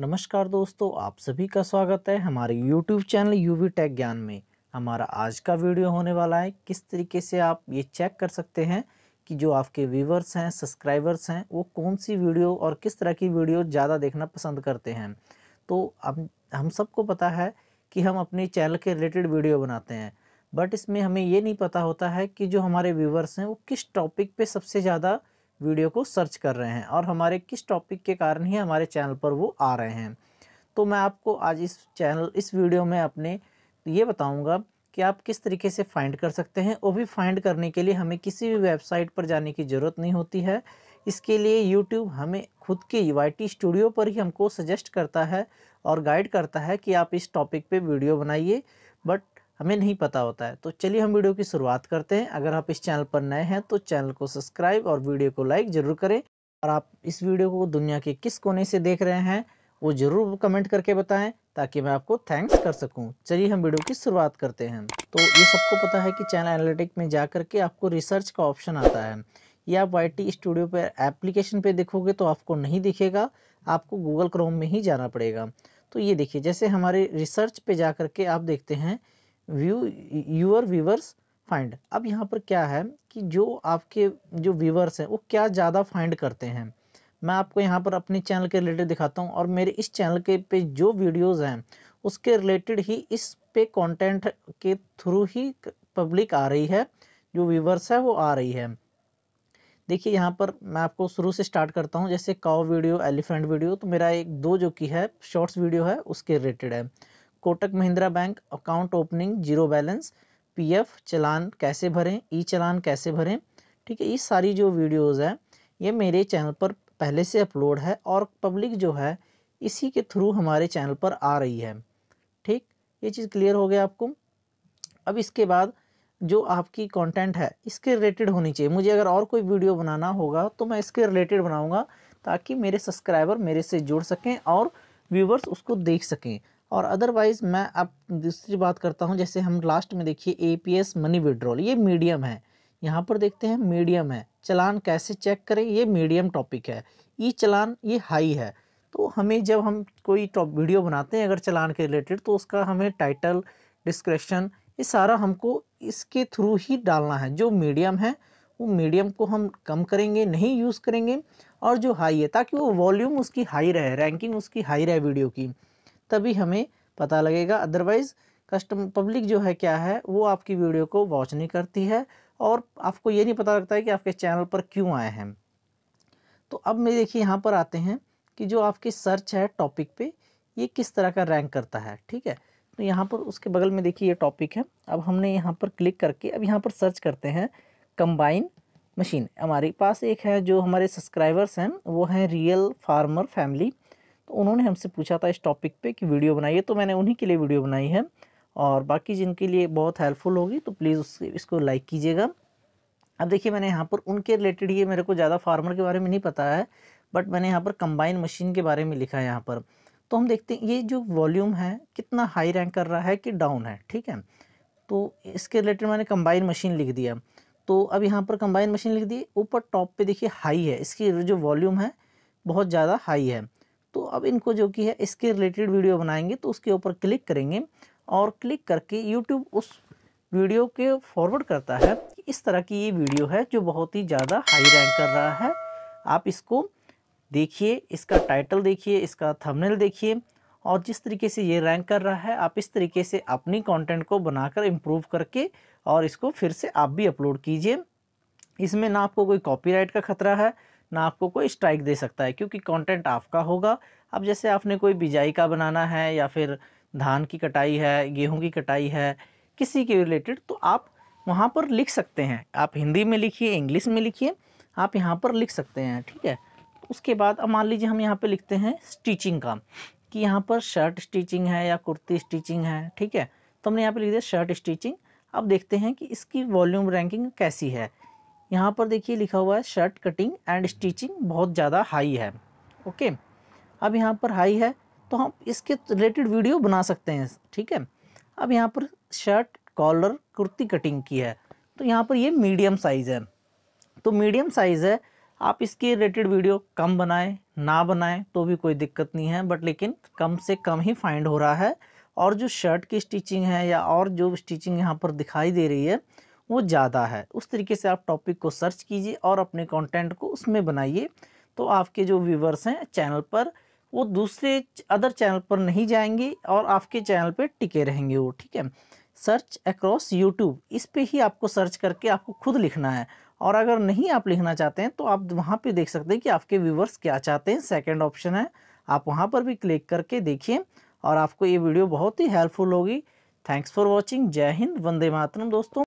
नमस्कार दोस्तों आप सभी का स्वागत है हमारे YouTube चैनल यूवी टेक ज्ञान में हमारा आज का वीडियो होने वाला है किस तरीके से आप ये चेक कर सकते हैं कि जो आपके व्यूवर्स हैं सब्सक्राइबर्स हैं वो कौन सी वीडियो और किस तरह की वीडियो ज़्यादा देखना पसंद करते हैं तो हम हम सबको पता है कि हम अपने चैनल के रिलेटेड वीडियो बनाते हैं बट इसमें हमें ये नहीं पता होता है कि जो हमारे व्यूवर्स हैं वो किस टॉपिक पर सबसे ज़्यादा वीडियो को सर्च कर रहे हैं और हमारे किस टॉपिक के कारण ही हमारे चैनल पर वो आ रहे हैं तो मैं आपको आज इस चैनल इस वीडियो में अपने ये बताऊँगा कि आप किस तरीके से फाइंड कर सकते हैं वो भी फाइंड करने के लिए हमें किसी भी वेबसाइट पर जाने की ज़रूरत नहीं होती है इसके लिए यूट्यूब हमें खुद के यू स्टूडियो पर ही हमको सजेस्ट करता है और गाइड करता है कि आप इस टॉपिक पे वीडियो बनाइए बट हमें नहीं पता होता है तो चलिए हम वीडियो की शुरुआत करते हैं अगर आप इस चैनल पर नए हैं तो चैनल को सब्सक्राइब और वीडियो को लाइक ज़रूर करें और आप इस वीडियो को दुनिया के किस कोने से देख रहे हैं वो ज़रूर कमेंट करके बताएं ताकि मैं आपको थैंक्स कर सकूं चलिए हम वीडियो की शुरुआत करते हैं तो ये सबको पता है कि चैनल एनालिटिक में जा करके आपको रिसर्च का ऑप्शन आता है ये आप वाई टी स्टूडियो पर एप्लीकेशन पर देखोगे तो आपको नहीं दिखेगा आपको गूगल क्रोम में ही जाना पड़ेगा तो ये देखिए जैसे हमारे रिसर्च पर जा के आप देखते हैं व्यू यूअर व्यूवर्स फाइंड अब यहाँ पर क्या है कि जो आपके जो व्यूवर्स हैं वो क्या ज़्यादा फाइंड करते हैं मैं आपको यहाँ पर अपने चैनल के रिलेटेड दिखाता हूँ और मेरे इस चैनल के पे जो वीडियोस हैं उसके रिलेटेड ही इस पे कंटेंट के थ्रू ही पब्लिक आ रही है जो व्यूवर्स है वो आ रही है देखिए यहाँ पर मैं आपको शुरू से स्टार्ट करता हूँ जैसे काओ वीडियो एलिफेंट वीडियो तो मेरा एक दो जो की है शॉर्ट्स वीडियो है उसके रिलेटेड है Kotak Mahindra bank account opening zero balance PF चलान कैसे भरें ई चलान कैसे भरें ठीक है ये सारी जो वीडियोस हैं ये मेरे चैनल पर पहले से अपलोड है और पब्लिक जो है इसी के थ्रू हमारे चैनल पर आ रही है ठीक ये चीज़ क्लियर हो गया आपको अब इसके बाद जो आपकी कंटेंट है इसके रिलेटेड होनी चाहिए मुझे अगर और कोई वीडियो बनाना होगा तो मैं इसके रिलेटेड बनाऊँगा ताकि मेरे सब्सक्राइबर मेरे से जुड़ सकें और व्यूवर्स उसको देख सकें और अदरवाइज़ मैं अब दूसरी बात करता हूँ जैसे हम लास्ट में देखिए A P S money withdrawal ये मीडियम है यहाँ पर देखते हैं मीडियम है चलान कैसे चेक करें ये मीडियम टॉपिक है ई चलान ये हाई है तो हमें जब हम कोई टॉप वीडियो बनाते हैं अगर चलान के रिलेटेड तो उसका हमें टाइटल डिस्क्रिप्शन ये सारा हमको इसके थ्रू ही डालना है जो मीडियम है वो मीडियम को हम कम करेंगे नहीं यूज़ करेंगे और जो हाई है ताकि वो वॉल्यूम उसकी हाई रहे रैंकिंग उसकी हाई रहे वीडियो की तभी हमें पता लगेगा अदरवाइज़ कस्टम पब्लिक जो है क्या है वो आपकी वीडियो को वॉच नहीं करती है और आपको ये नहीं पता लगता है कि आपके चैनल पर क्यों आए हैं तो अब मैं देखिए यहाँ पर आते हैं कि जो आपकी सर्च है टॉपिक पे ये किस तरह का रैंक करता है ठीक है तो यहाँ पर उसके बगल में देखिए ये टॉपिक है अब हमने यहाँ पर क्लिक करके अब यहाँ पर सर्च करते हैं कंबाइन मशीन हमारे पास एक है जो हमारे सब्सक्राइबर्स हैं वो हैं रियल फार्मर फैमिली तो उन्होंने हमसे पूछा था इस टॉपिक पे कि वीडियो बनाइए तो मैंने उन्हीं के लिए वीडियो बनाई है और बाकी जिनके लिए बहुत हेल्पफुल होगी तो प्लीज़ उस इसको लाइक कीजिएगा अब देखिए मैंने यहाँ पर उनके रिलेटेड ये मेरे को ज़्यादा फार्मर के बारे में नहीं पता है बट मैंने यहाँ पर कंबाइन मशीन के बारे में लिखा है यहाँ पर तो हम देखते हैं ये जो वॉल्यूम है कितना हाई रैंक कर रहा है कि डाउन है ठीक है तो इसके रिलेटेड मैंने कंबाइन मशीन लिख दिया तो अब यहाँ पर कंबाइन मशीन लिख दी ऊपर टॉप पे देखिए हाई है इसकी जो वॉल्यूम है बहुत ज़्यादा हाई है तो अब इनको जो कि है इसके रिलेटेड वीडियो बनाएंगे तो उसके ऊपर क्लिक करेंगे और क्लिक करके यूट्यूब उस वीडियो के फॉरवर्ड करता है इस तरह की ये वीडियो है जो बहुत ही ज़्यादा हाई रैंक कर रहा है आप इसको देखिए इसका टाइटल देखिए इसका थंबनेल देखिए और जिस तरीके से ये रैंक कर रहा है आप इस तरीके से अपनी कंटेंट को बनाकर इम्प्रूव करके और इसको फिर से आप भी अपलोड कीजिए इसमें ना आपको कोई कॉपीराइट का खतरा है ना आपको कोई स्ट्राइक दे सकता है क्योंकि कंटेंट आपका होगा अब जैसे आपने कोई बिजाई का बनाना है या फिर धान की कटाई है गेहूँ की कटाई है किसी के रिलेटेड तो आप वहाँ पर लिख सकते हैं आप हिंदी में लिखिए इंग्लिश में लिखिए आप यहाँ पर लिख सकते हैं ठीक है उसके बाद अब मान लीजिए हम यहाँ पर लिखते हैं स्टिचिंग का कि यहाँ पर शर्ट स्टिचिंग है या कुर्ती स्टिचिंग है ठीक है तो हमने यहाँ पर लिख दिया शर्ट स्टिचिंग अब देखते हैं कि इसकी वॉल्यूम रैंकिंग कैसी है यहाँ पर देखिए लिखा हुआ है शर्ट कटिंग एंड स्टिचिंग बहुत ज़्यादा हाई है ओके अब यहाँ पर हाई है तो हम इसके रिलेटेड वीडियो बना सकते हैं ठीक है अब यहाँ पर शर्ट कॉलर कुर्ती कटिंग की है तो यहाँ पर ये मीडियम साइज़ है तो मीडियम साइज़ है आप इसके रिलेटेड वीडियो कम बनाएं ना बनाएं तो भी कोई दिक्कत नहीं है बट लेकिन कम से कम ही फाइंड हो रहा है और जो शर्ट की स्टिचिंग है या और जो स्टिचिंग यहाँ पर दिखाई दे रही है वो ज़्यादा है उस तरीके से आप टॉपिक को सर्च कीजिए और अपने कंटेंट को उसमें बनाइए तो आपके जो व्यूवर्स हैं चैनल पर वो दूसरे अदर चैनल पर नहीं जाएंगे और आपके चैनल पर टिके रहेंगे वो ठीक है सर्च अक्रॉस यूट्यूब इस पर ही आपको सर्च करके आपको खुद लिखना है और अगर नहीं आप लिखना चाहते हैं तो आप वहाँ पर देख सकते हैं कि आपके व्यूवर्स क्या चाहते हैं सेकेंड ऑप्शन है आप वहाँ पर भी क्लिक करके देखिए और आपको ये वीडियो बहुत ही हेल्पफुल होगी थैंक्स फॉर वॉचिंग जय हिंद वंदे मातरम दोस्तों